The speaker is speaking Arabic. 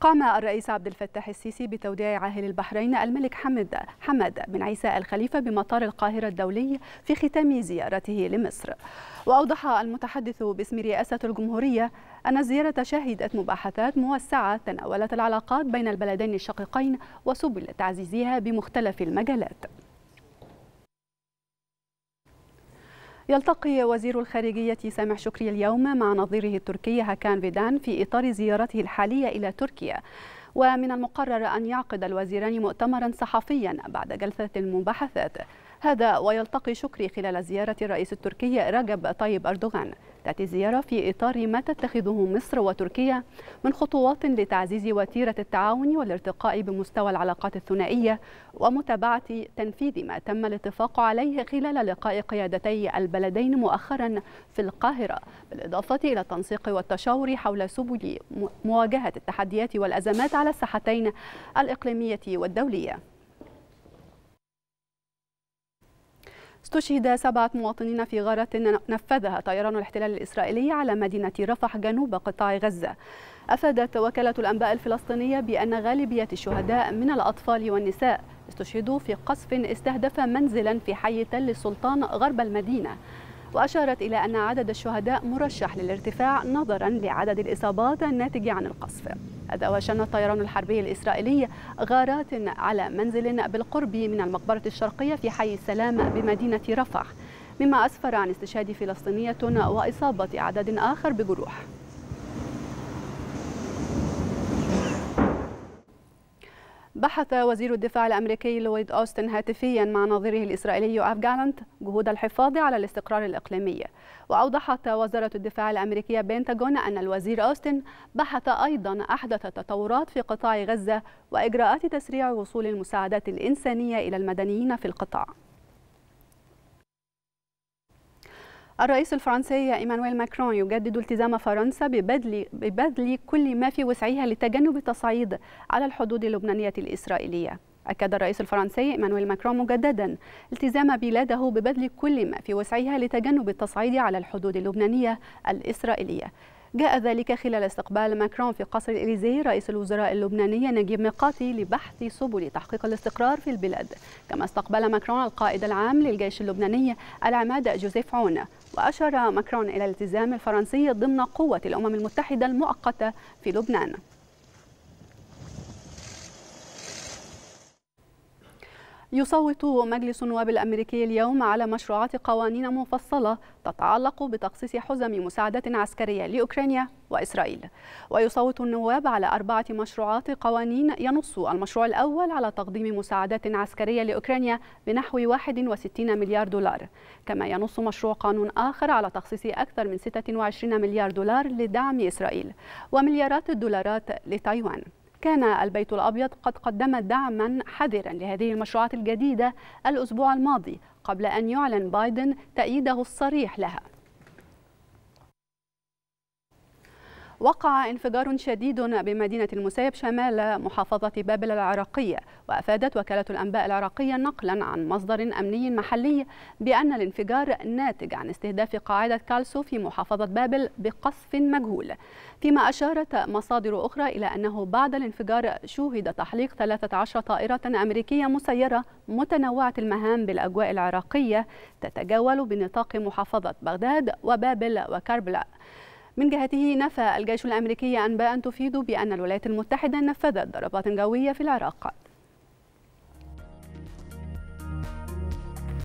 قام الرئيس عبد الفتاح السيسي بتوديع عاهل البحرين الملك حمد حمد بن عيسى الخليفة بمطار القاهرة الدولي في ختام زيارته لمصر وأوضح المتحدث باسم رئاسة الجمهورية أن الزيارة شهدت مباحثات موسعة تناولت العلاقات بين البلدين الشقيقين وسبل تعزيزها بمختلف المجالات يلتقي وزير الخارجية سامح شكري اليوم مع نظيره التركي هاكان فيدان في إطار زيارته الحالية إلى تركيا ومن المقرر أن يعقد الوزيران مؤتمرا صحفيا بعد جلسة المباحثات هذا ويلتقي شكري خلال زيارة الرئيس التركي رجب طيب أردوغان تأتي الزيارة في إطار ما تتخذه مصر وتركيا من خطوات لتعزيز وتيرة التعاون والارتقاء بمستوى العلاقات الثنائية ومتابعة تنفيذ ما تم الاتفاق عليه خلال لقاء قيادتي البلدين مؤخرا في القاهرة بالإضافة إلى التنسيق والتشاور حول سبل مواجهة التحديات والأزمات على الساحتين الإقليمية والدولية استشهد سبعة مواطنين في غارة نفذها طيران الاحتلال الإسرائيلي على مدينة رفح جنوب قطاع غزة أفادت وكالة الأنباء الفلسطينية بأن غالبية الشهداء من الأطفال والنساء استشهدوا في قصف استهدف منزلا في حي تل السلطان غرب المدينة وأشارت إلى أن عدد الشهداء مرشح للارتفاع نظرا لعدد الإصابات الناتجة عن القصف هذا وشن الطيران الحربي الإسرائيلي غارات على منزل بالقرب من المقبرة الشرقية في حي السلام بمدينة رفح مما أسفر عن استشهاد فلسطينية وإصابة عدد آخر بجروح بحث وزير الدفاع الأمريكي لويد أوستن هاتفيا مع نظيره الإسرائيلي اف جالنت جهود الحفاظ على الاستقرار الإقليمي وأوضحت وزارة الدفاع الأمريكية بنتاغون أن الوزير أوستن بحث أيضا أحدث التطورات في قطاع غزة وإجراءات تسريع وصول المساعدات الإنسانية إلى المدنيين في القطاع الرئيس الفرنسي ايمانويل ماكرون يجدد التزام فرنسا ببذل ببذل كل ما في وسعها لتجنب التصعيد على الحدود اللبنانيه الاسرائيليه أكد الرئيس الفرنسي إيمانويل ماكرون مجددا التزام بلاده ببذل كل ما في وسعها لتجنب التصعيد على الحدود اللبنانية الإسرائيلية جاء ذلك خلال استقبال ماكرون في قصر الإليزيه رئيس الوزراء اللبناني نجيب ميقاتي لبحث سبل تحقيق الاستقرار في البلاد كما استقبل ماكرون القائد العام للجيش اللبناني العماد جوزيف عون وأشار ماكرون إلى الالتزام الفرنسي ضمن قوة الأمم المتحدة المؤقتة في لبنان يصوت مجلس النواب الأمريكي اليوم على مشروعات قوانين مفصلة تتعلق بتخصيص حزم مساعدات عسكرية لأوكرانيا وإسرائيل ويصوت النواب على أربعة مشروعات قوانين ينص المشروع الأول على تقديم مساعدات عسكرية لأوكرانيا بنحو 61 مليار دولار كما ينص مشروع قانون آخر على تخصيص أكثر من 26 مليار دولار لدعم إسرائيل ومليارات الدولارات لتايوان كان البيت الأبيض قد قدم دعما حذرا لهذه المشروعات الجديدة الأسبوع الماضي قبل أن يعلن بايدن تأييده الصريح لها وقع انفجار شديد بمدينة المسيب شمال محافظة بابل العراقية وأفادت وكالة الأنباء العراقية نقلا عن مصدر أمني محلي بأن الانفجار ناتج عن استهداف قاعدة كالسو في محافظة بابل بقصف مجهول فيما أشارت مصادر أخرى إلى أنه بعد الانفجار شوهد تحليق 13 طائرة أمريكية مسيرة متنوعة المهام بالأجواء العراقية تتجول بنطاق محافظة بغداد وبابل وكربلاء من جهته نفى الجيش الأمريكي أنباء تفيد بأن الولايات المتحدة نفذت ضربات جوية في العراق